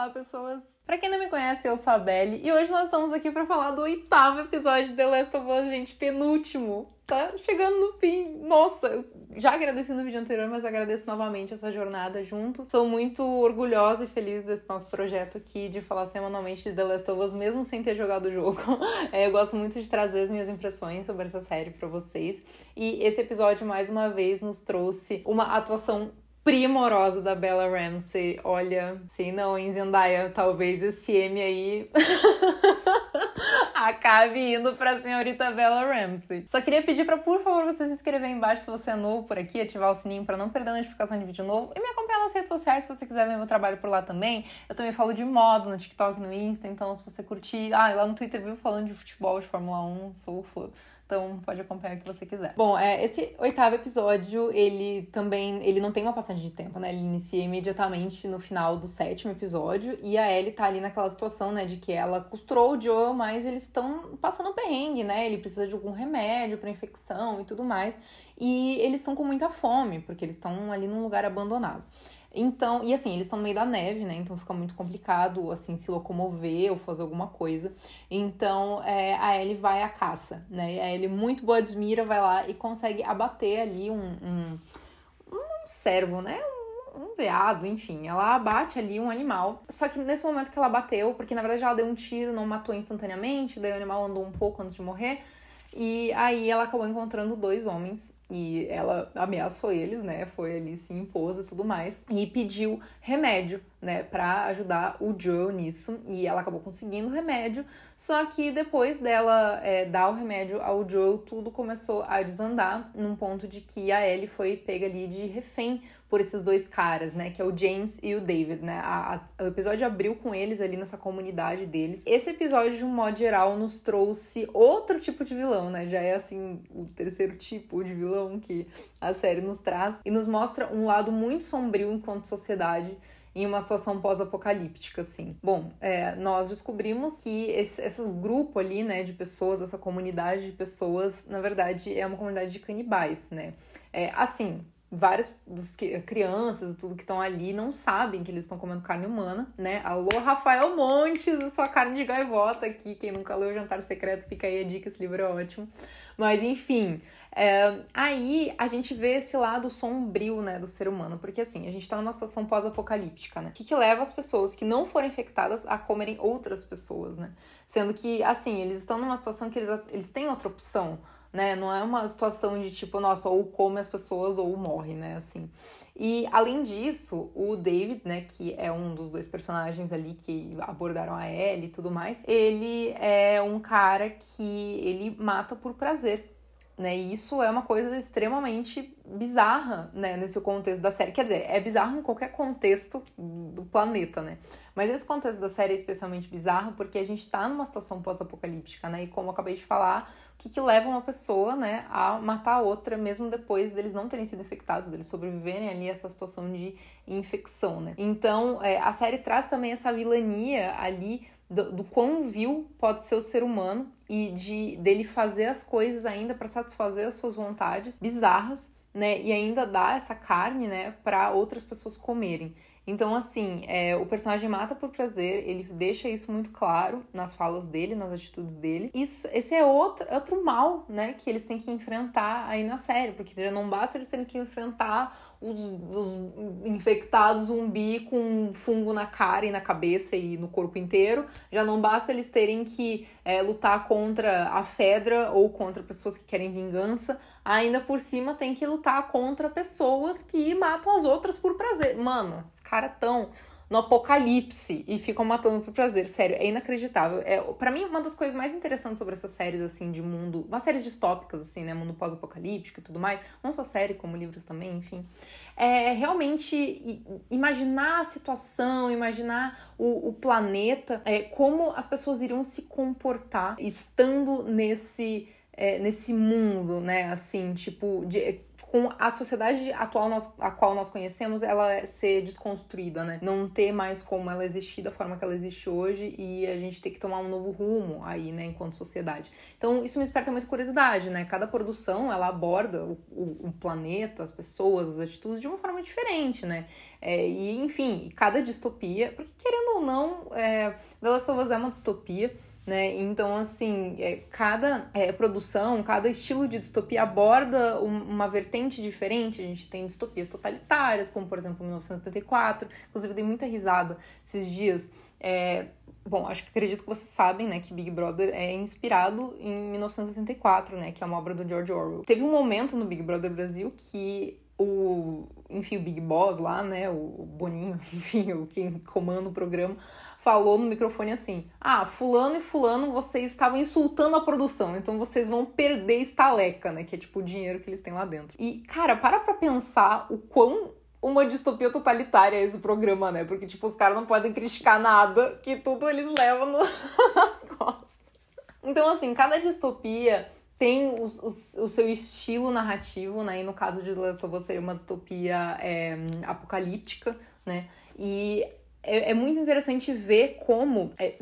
Olá, pessoas! Para quem não me conhece, eu sou a Belle e hoje nós estamos aqui para falar do oitavo episódio de The Last of Us, gente, penúltimo. Tá chegando no fim. Nossa, eu já agradeci no vídeo anterior, mas agradeço novamente essa jornada junto. Sou muito orgulhosa e feliz desse nosso projeto aqui de falar semanalmente de The Last of Us, mesmo sem ter jogado o jogo. É, eu gosto muito de trazer as minhas impressões sobre essa série para vocês. E esse episódio, mais uma vez, nos trouxe uma atuação primorosa da Bella Ramsey. Olha, sei não, hein, Zendaya, talvez esse M aí acabe indo pra senhorita Bella Ramsey. Só queria pedir pra, por favor, você se inscrever embaixo se você é novo por aqui, ativar o sininho pra não perder a notificação de vídeo novo e me acompanhar nas redes sociais se você quiser ver meu trabalho por lá também. Eu também falo de moda no TikTok, no Insta, então se você curtir... Ah, e lá no Twitter vivo falando de futebol, de Fórmula 1, sou fã. Então pode acompanhar o que você quiser. Bom, é, esse oitavo episódio, ele também ele não tem uma passagem de tempo, né? Ele inicia imediatamente no final do sétimo episódio e a Ellie tá ali naquela situação, né, de que ela costurou o Joel, mas eles estão passando perrengue, né? Ele precisa de algum remédio para infecção e tudo mais. E eles estão com muita fome, porque eles estão ali num lugar abandonado. Então, e assim, eles estão no meio da neve, né? Então fica muito complicado, assim, se locomover ou fazer alguma coisa. Então, é, a Ellie vai à caça, né? E a Ellie, muito boa admira, vai lá e consegue abater ali um, um, um servo, né? Um um veado, enfim, ela abate ali um animal. Só que nesse momento que ela bateu, porque na verdade ela deu um tiro, não matou instantaneamente, daí o animal andou um pouco antes de morrer, e aí ela acabou encontrando dois homens e ela ameaçou eles, né? Foi ali se impôs e tudo mais e pediu remédio, né, para ajudar o Joe nisso. E ela acabou conseguindo remédio, só que depois dela é, dar o remédio ao Joe, tudo começou a desandar num ponto de que a Ellie foi pega ali de refém por esses dois caras, né? Que é o James e o David, né? A, a, o episódio abriu com eles ali nessa comunidade deles. Esse episódio, de um modo geral, nos trouxe outro tipo de vilão, né? Já é assim, o terceiro tipo de vilão que a série nos traz e nos mostra um lado muito sombrio enquanto sociedade em uma situação pós-apocalíptica, assim. Bom, é, nós descobrimos que esse, esse, grupo ali, né, de pessoas, essa comunidade de pessoas, na verdade, é uma comunidade de canibais, né? É, assim, várias dos que, crianças, tudo que estão ali, não sabem que eles estão comendo carne humana, né? Alô, Rafael Montes, a sua carne de gaivota aqui. Quem nunca leu o Jantar Secreto, fica aí a dica, esse livro é ótimo. Mas enfim, é, aí a gente vê esse lado sombrio, né, do ser humano, porque assim, a gente tá numa situação pós-apocalíptica, né? O que, que leva as pessoas que não foram infectadas a comerem outras pessoas, né? Sendo que, assim, eles estão numa situação que eles, eles têm outra opção né? Não é uma situação de tipo, nossa, ou come as pessoas ou morre, né? Assim. E além disso, o David, né, que é um dos dois personagens ali que abordaram a Ellie e tudo mais, ele é um cara que ele mata por prazer né? E isso é uma coisa extremamente bizarra, né, nesse contexto da série. Quer dizer, é bizarro em qualquer contexto do planeta, né? Mas esse contexto da série é especialmente bizarro porque a gente tá numa situação pós-apocalíptica, né? E como eu acabei de falar, o que, que leva uma pessoa, né, a matar a outra mesmo depois deles não terem sido infectados, deles sobreviverem ali a essa situação de infecção, né? Então, é, a série traz também essa vilania ali do, do quão vil pode ser o ser humano e de dele fazer as coisas ainda para satisfazer as suas vontades bizarras, né? E ainda dar essa carne, né, para outras pessoas comerem. Então, assim, é, o personagem mata por prazer, ele deixa isso muito claro nas falas dele, nas atitudes dele. Isso, esse é outro, outro mal, né, que eles têm que enfrentar aí na série, porque já não basta eles terem que enfrentar os, os infectados zumbi com fungo na cara e na cabeça e no corpo inteiro. Já não basta eles terem que é, lutar contra a Fedra ou contra pessoas que querem vingança. Ainda por cima tem que lutar contra pessoas que matam as outras por prazer. Mano, os caras tão no apocalipse e ficam matando por prazer. Sério, é inacreditável. É, para mim, uma das coisas mais interessantes sobre essas séries, assim, de mundo. uma séries distópicas, assim, né? Mundo pós-apocalíptico e tudo mais. Não só série, como livros também, enfim. É realmente imaginar a situação, imaginar o, o planeta, é, como as pessoas iriam se comportar estando nesse. É, nesse mundo, né? Assim, tipo, de, com a sociedade atual nós, a qual nós conhecemos, ela é ser desconstruída, né? Não ter mais como ela existir da forma que ela existe hoje e a gente ter que tomar um novo rumo aí, né, enquanto sociedade. Então, isso me desperta muito curiosidade, né? Cada produção, ela aborda o, o, o planeta, as pessoas, as atitudes de uma forma diferente, né? É, e, enfim, cada distopia, porque querendo ou não, é, The Last of Us é uma distopia, né? Então, assim, é, cada é, produção, cada estilo de distopia aborda um, uma vertente diferente. A gente tem distopias totalitárias, como por exemplo 1974. Inclusive, eu dei muita risada esses dias. É, bom, acho que acredito que vocês sabem, né, que Big Brother é inspirado em 1984, né, que é uma obra do George Orwell. Teve um momento no Big Brother Brasil que o, enfim, o Big Boss lá, né, o Boninho, enfim, o quem comanda o programa, falou no microfone assim: Ah, fulano e fulano, vocês estavam insultando a produção, então vocês vão perder estaleca, né? Que é tipo o dinheiro que eles têm lá dentro. E, cara, para pra pensar o quão uma distopia totalitária é esse programa, né? Porque, tipo, os caras não podem criticar nada, que tudo eles levam no... nas costas. Então, assim, cada distopia tem o, o, o, seu estilo narrativo, né? E no caso de The Last of Us seria uma distopia é, apocalíptica, né? E é, é, muito interessante ver como é,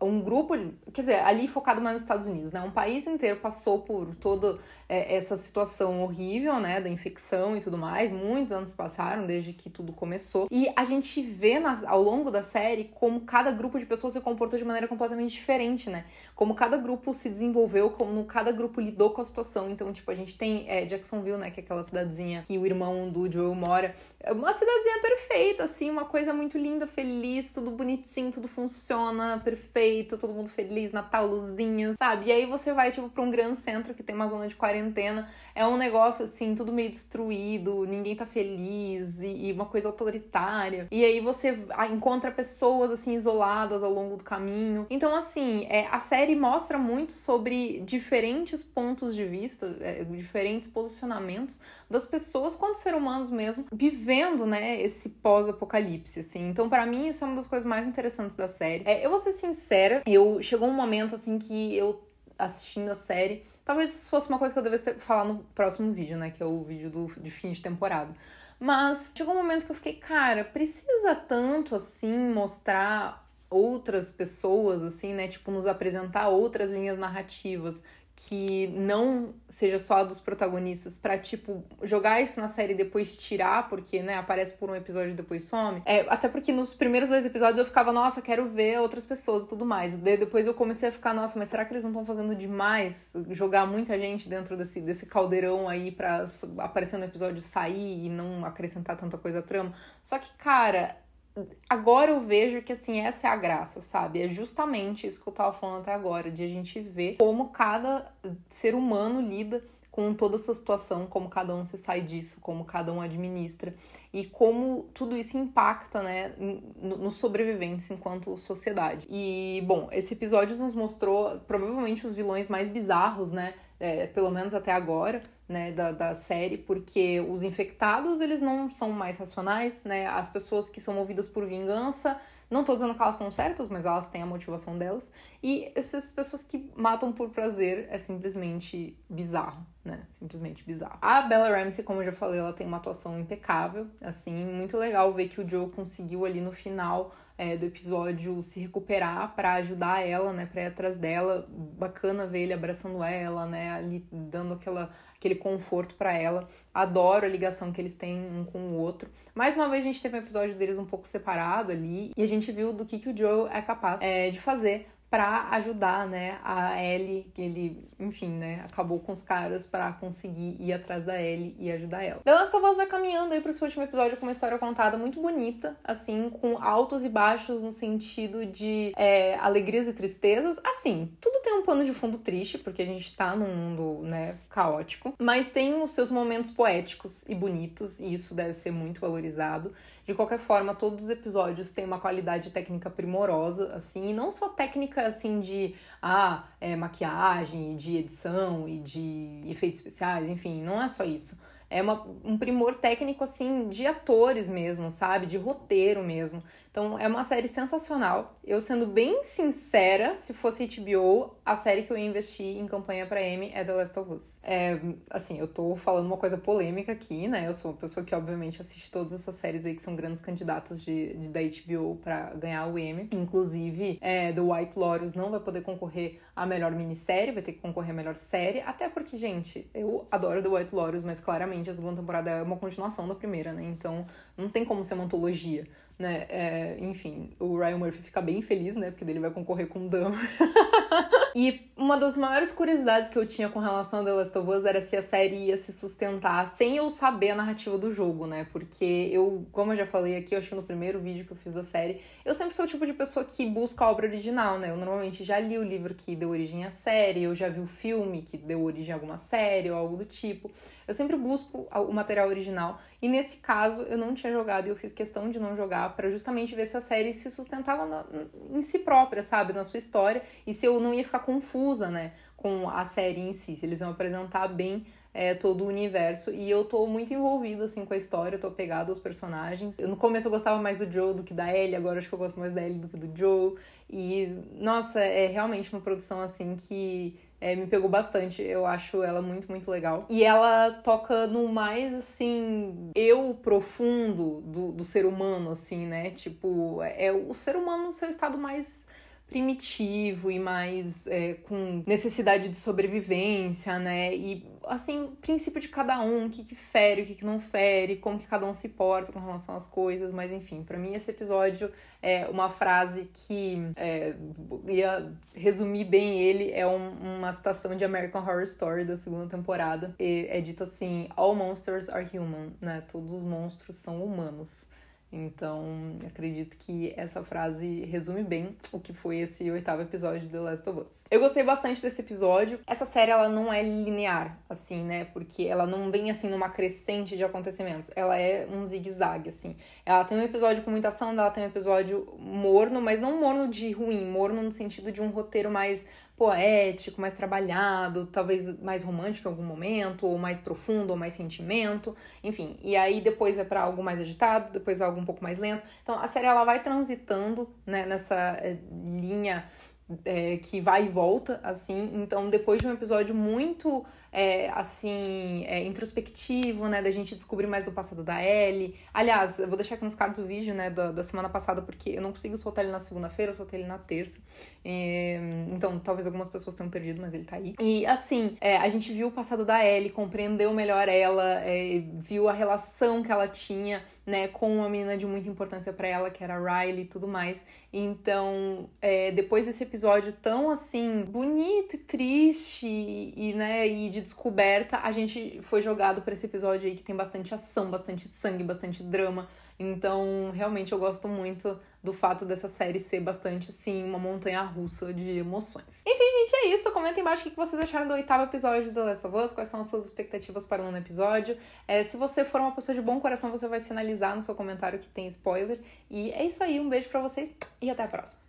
um grupo, quer dizer, ali focado mais nos Estados Unidos, né? Um país inteiro passou por toda é, essa situação horrível, né? Da infecção e tudo mais. Muitos anos passaram desde que tudo começou. E a gente vê nas, ao longo da série como cada grupo de pessoas se comportou de maneira completamente diferente, né? Como cada grupo se desenvolveu, como cada grupo lidou com a situação. Então, tipo, a gente tem é, Jacksonville, né? Que é aquela cidadezinha que o irmão do Joel mora. Uma cidadezinha perfeita, assim, uma coisa muito linda, feliz, tudo bonitinho, tudo funciona, perfeito, todo mundo feliz, Natal, luzinhas, sabe? E aí você vai, tipo, pra um grande centro que tem uma zona de quarentena, é um negócio assim, tudo meio destruído, ninguém tá feliz e, e uma coisa autoritária. E aí você encontra pessoas assim isoladas ao longo do caminho. Então, assim, é, a série mostra muito sobre diferentes pontos de vista, é, diferentes posicionamentos das pessoas quanto ser humanos mesmo, vivendo, né, esse pós-apocalipse, assim. Então, para mim, isso é uma das coisas mais interessantes da série. É, eu vou ser sincera, eu chegou um momento assim que eu assistindo a série, talvez isso fosse uma coisa que eu devesse ter, falar no próximo vídeo, né, que é o vídeo do de fim de temporada. Mas chegou um momento que eu fiquei, cara, precisa tanto assim mostrar outras pessoas assim, né, tipo nos apresentar outras linhas narrativas que não seja só a dos protagonistas para tipo jogar isso na série e depois tirar porque né aparece por um episódio e depois some é, até porque nos primeiros dois episódios eu ficava nossa quero ver outras pessoas e tudo mais Daí depois eu comecei a ficar nossa mas será que eles não estão fazendo demais jogar muita gente dentro desse, desse caldeirão aí para aparecer no episódio sair e não acrescentar tanta coisa à trama só que cara agora eu vejo que assim, essa é a graça, sabe? É justamente isso que eu tava falando até agora, de a gente ver como cada ser humano lida com toda essa situação, como cada um se sai disso, como cada um administra e como tudo isso impacta, né, nos sobreviventes enquanto sociedade. E, bom, esse episódio nos mostrou provavelmente os vilões mais bizarros, né, é, pelo menos até agora, né, da, da série, porque os infectados, eles não são mais racionais, né? As pessoas que são movidas por vingança, não tô dizendo que elas estão certas, mas elas têm a motivação delas. E essas pessoas que matam por prazer é simplesmente bizarro, né? Simplesmente bizarro. A Bella Ramsey, como eu já falei, ela tem uma atuação impecável, assim, muito legal ver que o Joe conseguiu ali no final é, do episódio se recuperar para ajudar ela, né, para ir atrás dela. Bacana ver ele abraçando ela, né, ali dando aquela, aquele conforto para ela. Adoro a ligação que eles têm um com o outro. Mais uma vez a gente teve um episódio deles um pouco separado ali e a gente gente viu do que, que o Joe é capaz é, de fazer para ajudar, né, a Ellie, que ele, enfim, né, acabou com os caras para conseguir ir atrás da Ellie e ajudar ela. The Last of Us vai caminhando aí pro seu último episódio com uma história contada muito bonita, assim, com altos e baixos no sentido de é, alegrias e tristezas. Assim, tudo tem um pano de fundo triste, porque a gente tá num mundo, né, caótico, mas tem os seus momentos poéticos e bonitos, e isso deve ser muito valorizado. De qualquer forma, todos os episódios têm uma qualidade técnica primorosa, assim, e não só técnica assim, de ah, é, maquiagem, de edição e de efeitos especiais, enfim, não é só isso é uma, um primor técnico, assim, de atores mesmo, sabe? De roteiro mesmo. Então, é uma série sensacional. Eu, sendo bem sincera, se fosse HBO, a série que eu ia investir em campanha para M é The Last of Us. É, assim, eu tô falando uma coisa polêmica aqui, né? Eu sou uma pessoa que, obviamente, assiste todas essas séries aí que são grandes candidatas de, de da HBO para ganhar o M. Inclusive, é, The White Lotus não vai poder concorrer à melhor minissérie, vai ter que concorrer à melhor série. Até porque, gente, eu adoro The White Lotus, mas claramente obviamente a segunda temporada é uma continuação da primeira, né? Então não tem como ser uma antologia, né? É, enfim, o Ryan Murphy fica bem feliz, né? Porque ele vai concorrer com o Dan. e uma das maiores curiosidades que eu tinha com relação a The Last of Us era se a série ia se sustentar sem eu saber a narrativa do jogo, né? Porque eu, como eu já falei aqui, eu acho que no primeiro vídeo que eu fiz da série, eu sempre sou o tipo de pessoa que busca a obra original, né? Eu normalmente já li o livro que deu origem à série, eu já vi o filme que deu origem a alguma série ou algo do tipo. Eu sempre busco o material original. E nesse caso, eu não tinha jogado e eu fiz questão de não jogar para justamente ver se a série se sustentava na, em si própria, sabe? Na sua história. E se eu não ia ficar confusa, né? Com a série em si. Se eles vão apresentar bem é, todo o universo. E eu tô muito envolvida, assim, com a história, eu tô pegada aos personagens. Eu, no começo eu gostava mais do Joe do que da Ellie, agora acho que eu gosto mais da Ellie do que do Joe. E, nossa, é realmente uma produção, assim, que é, me pegou bastante, eu acho ela muito, muito legal. E ela toca no mais, assim, eu profundo do, do ser humano, assim, né? Tipo, é, é o ser humano no seu estado mais primitivo e mais é, com necessidade de sobrevivência, né? E assim, o princípio de cada um, o que, que fere, o que, que não fere, como que cada um se porta com relação às coisas, mas enfim, para mim esse episódio é uma frase que é, ia resumir bem ele, é um, uma citação de American Horror Story da segunda temporada. E é dito assim: All monsters are human, né? Todos os monstros são humanos. Então, acredito que essa frase resume bem o que foi esse oitavo episódio de The Last of Us. Eu gostei bastante desse episódio. Essa série, ela não é linear, assim, né? Porque ela não vem, assim, numa crescente de acontecimentos. Ela é um zigue-zague, assim. Ela tem um episódio com muita ação, ela tem um episódio morno, mas não morno de ruim, morno no sentido de um roteiro mais poético, mais trabalhado, talvez mais romântico em algum momento, ou mais profundo, ou mais sentimento, enfim. E aí depois vai para algo mais agitado, depois algo um pouco mais lento. Então a série ela vai transitando né, nessa eh, linha é, que vai e volta, assim. Então depois de um episódio muito é, assim, é, introspectivo, né? Da gente descobrir mais do passado da Ellie. Aliás, eu vou deixar aqui nos cards o vídeo, né? Da, da semana passada, porque eu não consigo soltar ele na segunda-feira, eu soltei ele na terça. E, é, então, talvez algumas pessoas tenham perdido, mas ele tá aí. E, assim, é, a gente viu o passado da Ellie, compreendeu melhor ela, é, viu a relação que ela tinha né, com uma menina de muita importância para ela, que era a Riley e tudo mais. Então, é, depois desse episódio tão assim, bonito e triste e, né, e de descoberta, a gente foi jogado para esse episódio aí que tem bastante ação, bastante sangue, bastante drama. Então, realmente eu gosto muito do fato dessa série ser bastante, assim, uma montanha russa de emoções. Enfim, gente, é isso. Comenta embaixo o que vocês acharam do oitavo episódio do The Last of Us, quais são as suas expectativas para o nono episódio. É, se você for uma pessoa de bom coração, você vai sinalizar no seu comentário que tem spoiler. E é isso aí, um beijo para vocês e até a próxima.